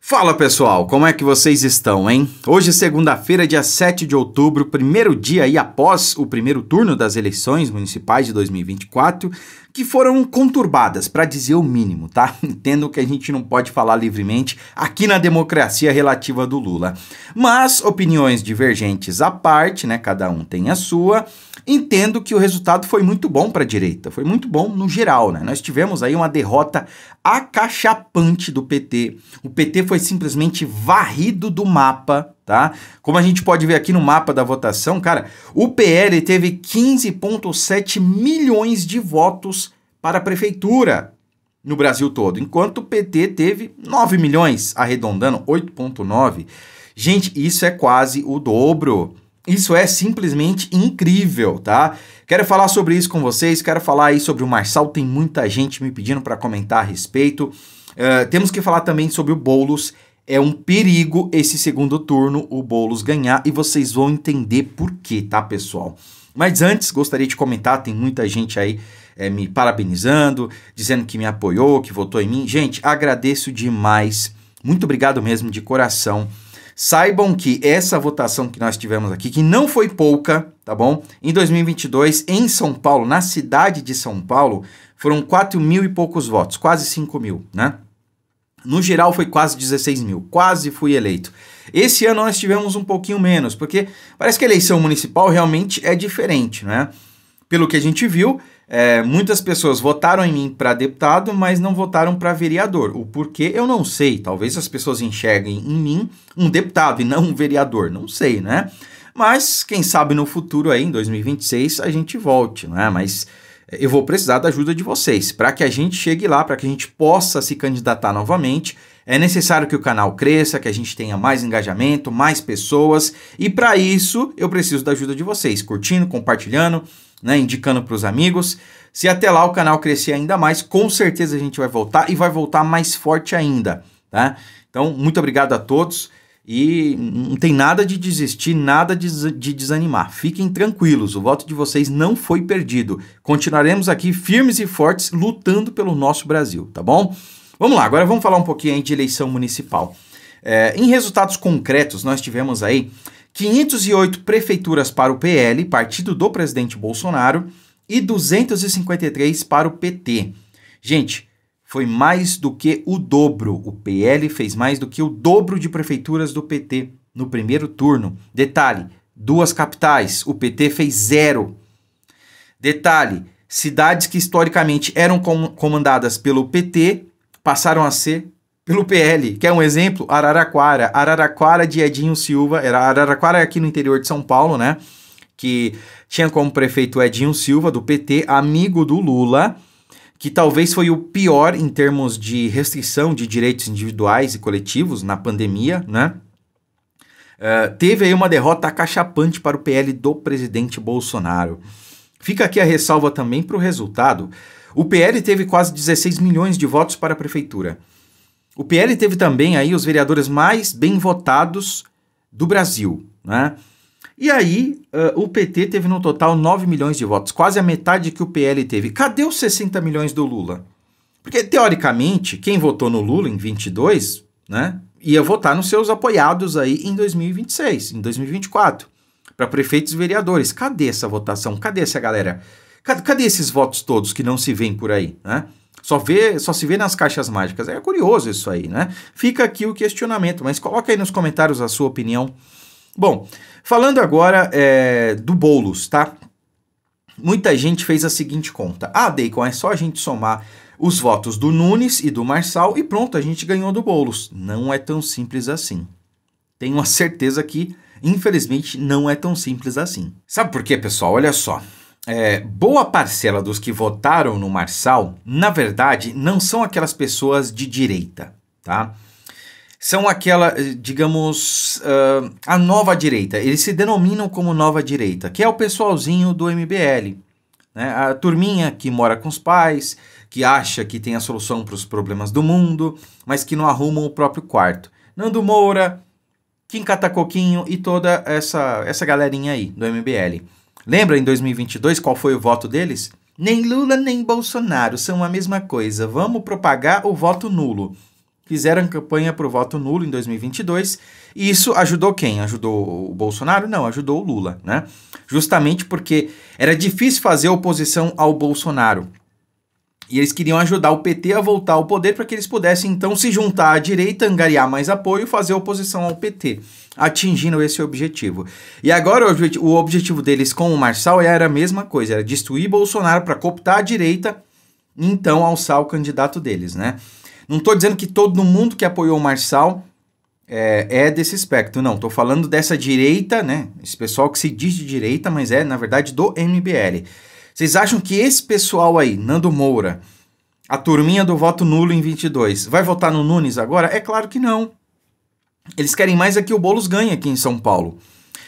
Fala pessoal, como é que vocês estão, hein? Hoje, segunda-feira, dia 7 de outubro, primeiro dia aí após o primeiro turno das eleições municipais de 2024, que foram conturbadas, para dizer o mínimo, tá? Entendo que a gente não pode falar livremente aqui na democracia relativa do Lula. Mas opiniões divergentes à parte, né? Cada um tem a sua. Entendo que o resultado foi muito bom para a direita, foi muito bom no geral, né? Nós tivemos aí uma derrota acachapante do PT. O PT foi simplesmente varrido do mapa tá? Como a gente pode ver aqui no mapa da votação, cara, o PL teve 15,7 milhões de votos para a prefeitura no Brasil todo, enquanto o PT teve 9 milhões, arredondando 8,9. Gente, isso é quase o dobro. Isso é simplesmente incrível, tá? Quero falar sobre isso com vocês, quero falar aí sobre o Marçal, tem muita gente me pedindo para comentar a respeito. Uh, temos que falar também sobre o Boulos. É um perigo esse segundo turno o Boulos ganhar e vocês vão entender por quê, tá, pessoal? Mas antes, gostaria de comentar, tem muita gente aí é, me parabenizando, dizendo que me apoiou, que votou em mim. Gente, agradeço demais. Muito obrigado mesmo, de coração Saibam que essa votação que nós tivemos aqui, que não foi pouca, tá bom? Em 2022, em São Paulo, na cidade de São Paulo, foram 4 mil e poucos votos, quase 5 mil, né? No geral foi quase 16 mil, quase fui eleito. Esse ano nós tivemos um pouquinho menos, porque parece que a eleição municipal realmente é diferente, né? Pelo que a gente viu, é, muitas pessoas votaram em mim para deputado, mas não votaram para vereador. O porquê eu não sei. Talvez as pessoas enxerguem em mim um deputado e não um vereador. Não sei, né? Mas quem sabe no futuro aí, em 2026, a gente volte, né? Mas é, eu vou precisar da ajuda de vocês. Para que a gente chegue lá, para que a gente possa se candidatar novamente, é necessário que o canal cresça, que a gente tenha mais engajamento, mais pessoas. E para isso, eu preciso da ajuda de vocês, curtindo, compartilhando, né, indicando para os amigos. Se até lá o canal crescer ainda mais, com certeza a gente vai voltar e vai voltar mais forte ainda, tá? Então, muito obrigado a todos e não tem nada de desistir, nada de, de desanimar. Fiquem tranquilos, o voto de vocês não foi perdido. Continuaremos aqui firmes e fortes lutando pelo nosso Brasil, tá bom? Vamos lá, agora vamos falar um pouquinho aí de eleição municipal. É, em resultados concretos, nós tivemos aí 508 prefeituras para o PL, partido do presidente Bolsonaro, e 253 para o PT. Gente, foi mais do que o dobro. O PL fez mais do que o dobro de prefeituras do PT no primeiro turno. Detalhe: duas capitais. O PT fez zero. Detalhe: cidades que historicamente eram comandadas pelo PT passaram a ser pelo PL. Quer é um exemplo? Araraquara. Araraquara de Edinho Silva. Era Araraquara é aqui no interior de São Paulo, né? Que tinha como prefeito Edinho Silva, do PT, amigo do Lula, que talvez foi o pior em termos de restrição de direitos individuais e coletivos na pandemia, né? Uh, teve aí uma derrota acachapante para o PL do presidente Bolsonaro. Fica aqui a ressalva também para o resultado. O PL teve quase 16 milhões de votos para a prefeitura. O PL teve também aí os vereadores mais bem votados do Brasil, né? E aí, uh, o PT teve no total 9 milhões de votos, quase a metade que o PL teve. Cadê os 60 milhões do Lula? Porque, teoricamente, quem votou no Lula em 22, né, ia votar nos seus apoiados aí em 2026, em 2024, para prefeitos e vereadores. Cadê essa votação? Cadê essa galera? Cadê esses votos todos que não se vêem por aí, né? Só, vê, só se vê nas caixas mágicas. É curioso isso aí, né? Fica aqui o questionamento, mas coloca aí nos comentários a sua opinião. Bom, falando agora é, do bolos, tá? Muita gente fez a seguinte conta. Ah, Deacon, é só a gente somar os votos do Nunes e do Marçal e pronto, a gente ganhou do bolos. Não é tão simples assim. Tenho a certeza que, infelizmente, não é tão simples assim. Sabe por quê, pessoal? Olha só é, boa parcela dos que votaram no Marçal, na verdade, não são aquelas pessoas de direita, tá? São aquela, eh, digamos, uh, a nova direita. Eles se denominam como nova direita, que é o pessoalzinho do MBL. Né? A turminha que mora com os pais, que acha que tem a solução para os problemas do mundo, mas que não arrumam o próprio quarto. Nando Moura, Kim Catacoquinho e toda essa, essa galerinha aí do MBL. Lembra em 2022 qual foi o voto deles? Nem Lula nem Bolsonaro são a mesma coisa. Vamos propagar o voto nulo. Fizeram campanha para o voto nulo em 2022 e isso ajudou quem? Ajudou o Bolsonaro? Não, ajudou o Lula, né? Justamente porque era difícil fazer oposição ao Bolsonaro. E eles queriam ajudar o PT a voltar ao poder para que eles pudessem então se juntar à direita, angariar mais apoio e fazer oposição ao PT atingindo esse objetivo. E agora o objetivo deles com o Marçal era a mesma coisa, era destruir Bolsonaro para cooptar a direita, e então alçar o candidato deles, né? Não estou dizendo que todo mundo que apoiou o Marçal é, é, desse espectro, não. Estou falando dessa direita, né? Esse pessoal que se diz de direita, mas é, na verdade, do MBL. Vocês acham que esse pessoal aí, Nando Moura, a turminha do voto nulo em 22, vai votar no Nunes agora? É claro que não. Eles querem mais é que o Boulos ganhe aqui em São Paulo.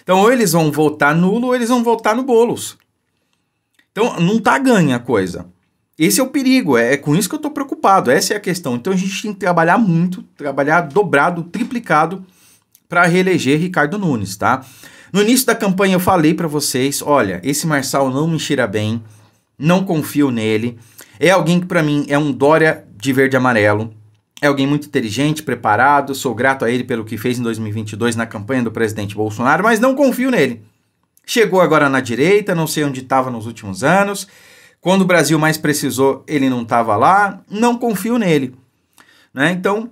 Então, ou eles vão votar nulo ou eles vão votar no Boulos. Então, não tá ganha a coisa. Esse é o perigo, é, é com isso que eu estou preocupado, essa é a questão. Então a gente tem que trabalhar muito, trabalhar dobrado, triplicado para reeleger Ricardo Nunes, tá? No início da campanha eu falei para vocês, olha, esse Marçal não me cheira bem, não confio nele. É alguém que para mim é um Dória de verde e amarelo. É alguém muito inteligente, preparado, sou grato a ele pelo que fez em 2022 na campanha do presidente Bolsonaro, mas não confio nele. Chegou agora na direita, não sei onde estava nos últimos anos. Quando o Brasil mais precisou, ele não estava lá. Não confio nele. Né? Então,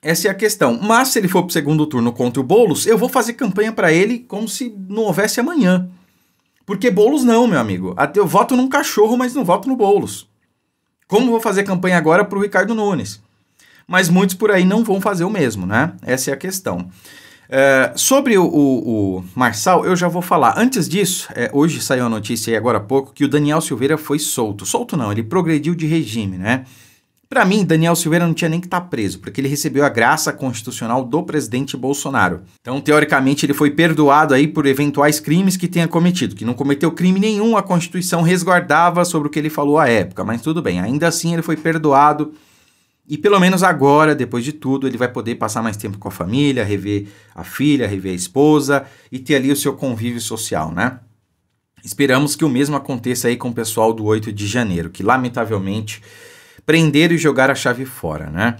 essa é a questão. Mas se ele for para o segundo turno contra o Boulos, eu vou fazer campanha para ele como se não houvesse amanhã. Porque Boulos não, meu amigo. eu voto num cachorro, mas não voto no Boulos. Como vou fazer campanha agora para o Ricardo Nunes? mas muitos por aí não vão fazer o mesmo, né? Essa é a questão. É, sobre o, o, o, Marçal, eu já vou falar. Antes disso, é, hoje saiu a notícia aí agora há pouco que o Daniel Silveira foi solto. Solto não, ele progrediu de regime, né? Para mim, Daniel Silveira não tinha nem que estar tá preso, porque ele recebeu a graça constitucional do presidente Bolsonaro. Então, teoricamente, ele foi perdoado aí por eventuais crimes que tenha cometido, que não cometeu crime nenhum, a Constituição resguardava sobre o que ele falou à época, mas tudo bem. Ainda assim, ele foi perdoado e pelo menos agora, depois de tudo, ele vai poder passar mais tempo com a família, rever a filha, rever a esposa e ter ali o seu convívio social, né? Esperamos que o mesmo aconteça aí com o pessoal do 8 de janeiro, que lamentavelmente prenderam e jogaram a chave fora, né?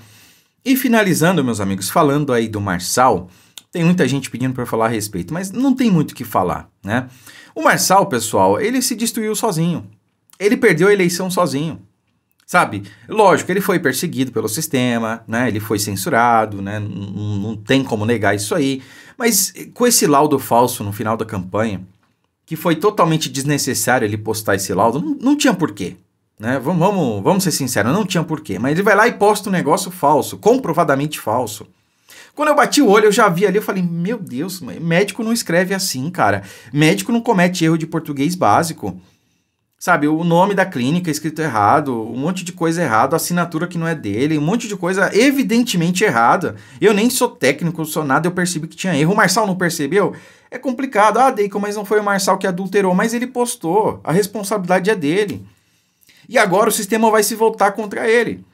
E finalizando, meus amigos, falando aí do Marçal, tem muita gente pedindo para falar a respeito, mas não tem muito o que falar, né? O Marçal, pessoal, ele se destruiu sozinho. Ele perdeu a eleição sozinho. Sabe? Lógico, ele foi perseguido pelo sistema, né? Ele foi censurado, né? Não, não tem como negar isso aí. Mas eh, com esse laudo falso no final da campanha, que foi totalmente desnecessário ele postar esse laudo, não, não tinha porquê. Né? Vamos, vamos, vamos ser sinceros, não tinha porquê. Mas ele vai lá e posta um negócio falso, comprovadamente falso. Quando eu bati o olho, eu já vi ali, eu falei, meu Deus, médico não escreve assim, cara. Médico não comete erro de português básico sabe, o nome da clínica é escrito errado, um monte de coisa errada, assinatura que não é dele, um monte de coisa evidentemente errada. Eu nem sou técnico, sou nada, eu percebi que tinha erro. O Marçal não percebeu? É complicado. Ah, Deico mas não foi o Marçal que adulterou, mas ele postou. A responsabilidade é dele. E agora o sistema vai se voltar contra ele.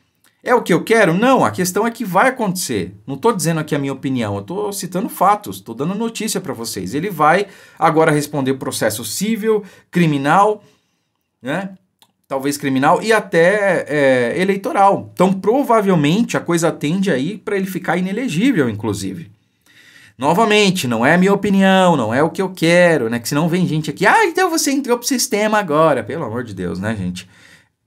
É o que eu quero? Não, a questão é que vai acontecer. Não estou dizendo aqui a minha opinião, eu estou citando fatos, estou dando notícia para vocês. Ele vai agora responder processo civil, criminal, né? Talvez criminal e até é, eleitoral. Então, provavelmente, a coisa tende aí para ele ficar inelegível, inclusive. Novamente, não é minha opinião, não é o que eu quero, né? Que senão vem gente aqui, ah, então você entrou pro sistema agora. Pelo amor de Deus, né, gente?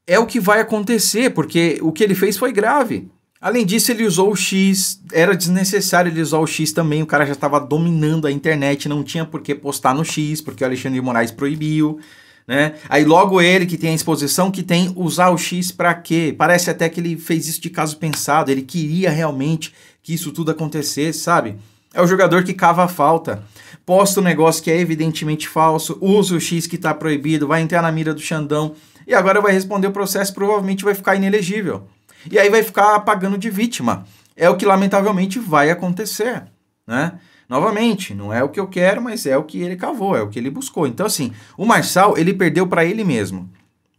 É o que vai acontecer, porque o que ele fez foi grave. Além disso, ele usou o X, era desnecessário ele usar o X também, o cara já estava dominando a internet, não tinha por que postar no X, porque o Alexandre de Moraes proibiu. Né? Aí logo ele que tem a exposição que tem usar o X para quê? Parece até que ele fez isso de caso pensado, ele queria realmente que isso tudo acontecesse, sabe? É o jogador que cava a falta. Posta um negócio que é evidentemente falso, usa o X que está proibido, vai entrar na mira do Xandão e agora vai responder o processo, provavelmente vai ficar inelegível. E aí vai ficar pagando de vítima. É o que lamentavelmente vai acontecer, né? Novamente, não é o que eu quero, mas é o que ele cavou, é o que ele buscou. Então, assim, o Marçal, ele perdeu para ele mesmo.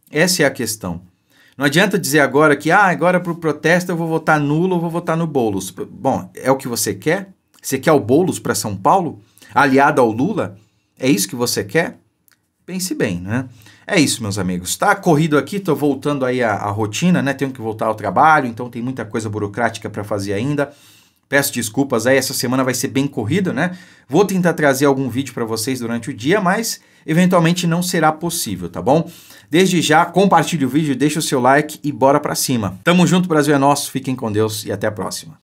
Essa é a questão. Não adianta dizer agora que, ah, agora para o protesto eu vou votar nulo, eu vou votar no Boulos. Bom, é o que você quer? Você quer o Boulos para São Paulo? Aliado ao Lula? É isso que você quer? Pense bem, né? É isso, meus amigos. Tá corrido aqui, tô voltando aí a à rotina, né? Tenho que voltar ao trabalho, então tem muita coisa burocrática para fazer ainda. Peço desculpas aí, essa semana vai ser bem corrida, né? Vou tentar trazer algum vídeo para vocês durante o dia, mas eventualmente não será possível, tá bom? Desde já, compartilhe o vídeo, deixa o seu like e bora para cima. Tamo junto, Brasil é nosso, fiquem com Deus e até a próxima.